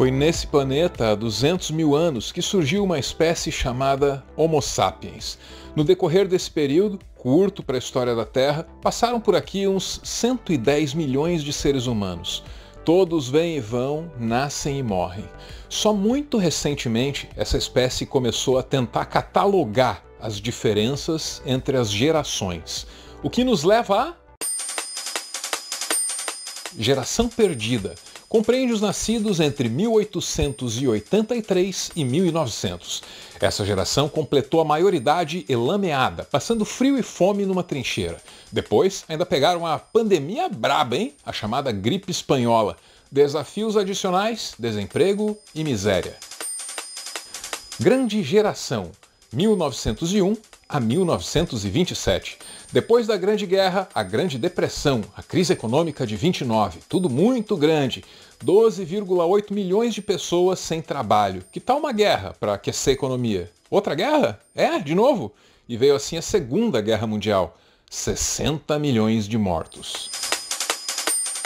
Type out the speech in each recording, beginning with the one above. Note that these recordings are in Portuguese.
Foi nesse planeta há 200 mil anos que surgiu uma espécie chamada Homo sapiens. No decorrer desse período, curto para a história da Terra, passaram por aqui uns 110 milhões de seres humanos. Todos vêm e vão, nascem e morrem. Só muito recentemente essa espécie começou a tentar catalogar as diferenças entre as gerações. O que nos leva a. Geração perdida compreende os nascidos entre 1883 e 1900. Essa geração completou a maioridade elameada, passando frio e fome numa trincheira. Depois, ainda pegaram a pandemia braba, hein? A chamada gripe espanhola. Desafios adicionais, desemprego e miséria. Grande Geração, 1901 a 1927. Depois da Grande Guerra, a Grande Depressão, a crise econômica de 29, tudo muito grande. 12,8 milhões de pessoas sem trabalho. Que tal uma guerra para aquecer a economia? Outra guerra? É, de novo. E veio assim a Segunda Guerra Mundial. 60 milhões de mortos.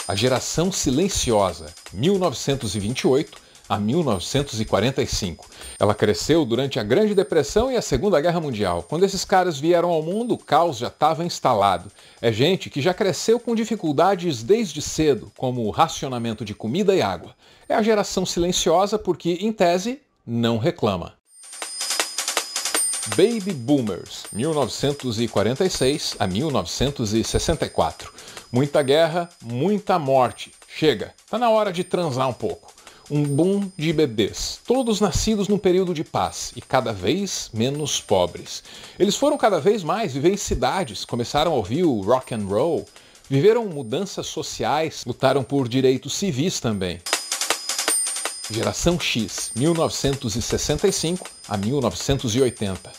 A geração silenciosa, 1928, a 1945. Ela cresceu durante a Grande Depressão e a Segunda Guerra Mundial. Quando esses caras vieram ao mundo, o caos já estava instalado. É gente que já cresceu com dificuldades desde cedo, como o racionamento de comida e água. É a geração silenciosa porque, em tese, não reclama. Baby Boomers, 1946 a 1964. Muita guerra, muita morte. Chega, tá na hora de transar um pouco um boom de bebês, todos nascidos num período de paz e cada vez menos pobres. Eles foram cada vez mais viver em cidades, começaram a ouvir o rock and roll, viveram mudanças sociais, lutaram por direitos civis também. Geração X, 1965 a 1980.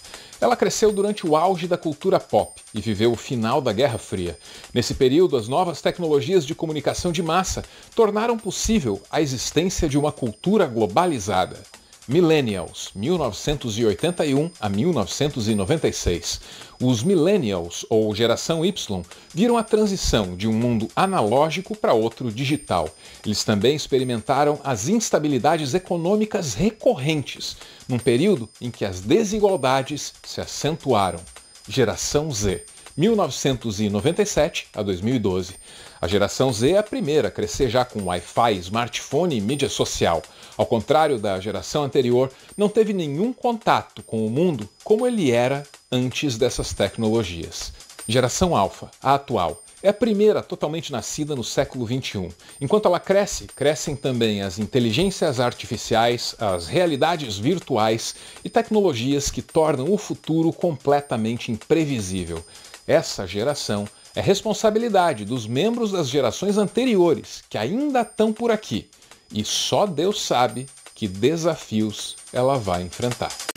Ela cresceu durante o auge da cultura pop e viveu o final da Guerra Fria. Nesse período, as novas tecnologias de comunicação de massa tornaram possível a existência de uma cultura globalizada. Millennials, 1981 a 1996. Os Millennials, ou geração Y, viram a transição de um mundo analógico para outro digital. Eles também experimentaram as instabilidades econômicas recorrentes, num período em que as desigualdades se acentuaram. Geração Z. 1997 a 2012. A geração Z é a primeira a crescer já com Wi-Fi, smartphone e mídia social. Ao contrário da geração anterior, não teve nenhum contato com o mundo como ele era antes dessas tecnologias. Geração Alpha, a atual, é a primeira totalmente nascida no século XXI. Enquanto ela cresce, crescem também as inteligências artificiais, as realidades virtuais e tecnologias que tornam o futuro completamente imprevisível. Essa geração é responsabilidade dos membros das gerações anteriores que ainda estão por aqui e só Deus sabe que desafios ela vai enfrentar.